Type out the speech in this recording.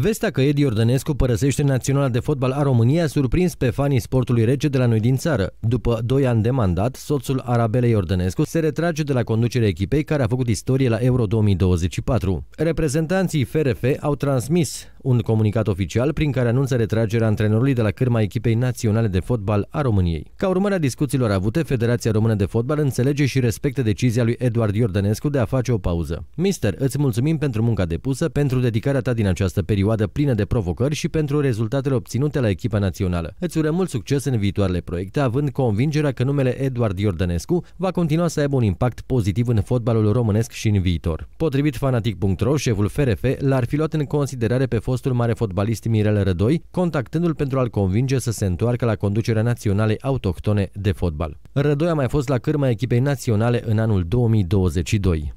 Vestea că Edi Ordănescu părăsește Naționala de Fotbal a României a surprins pe fanii sportului rece de la noi din țară. După 2 ani de mandat, soțul Arabelei Ordănescu se retrage de la conducerea echipei care a făcut istorie la Euro 2024. Reprezentanții FRF au transmis un comunicat oficial prin care anunță retragerea antrenorului de la cârma echipei naționale de fotbal a României. Ca urmare a discuțiilor avute, Federația Română de Fotbal înțelege și respectă decizia lui Eduard Iordănescu de a face o pauză. Mister, îți mulțumim pentru munca depusă, pentru dedicarea ta din această perioadă perioadă plină de provocări și pentru rezultatele obținute la echipa națională. Îți urăm mult succes în viitoarele proiecte, având convingerea că numele Eduard Iordănescu va continua să aibă un impact pozitiv în fotbalul românesc și în viitor. Potrivit fanatic.ro, șeful FRF l-ar fi luat în considerare pe fostul mare fotbalist Mirel Rădoi, contactându-l pentru a-l convinge să se întoarcă la conducerea naționalei autohtone de fotbal. Rădoi a mai fost la cârma echipei naționale în anul 2022.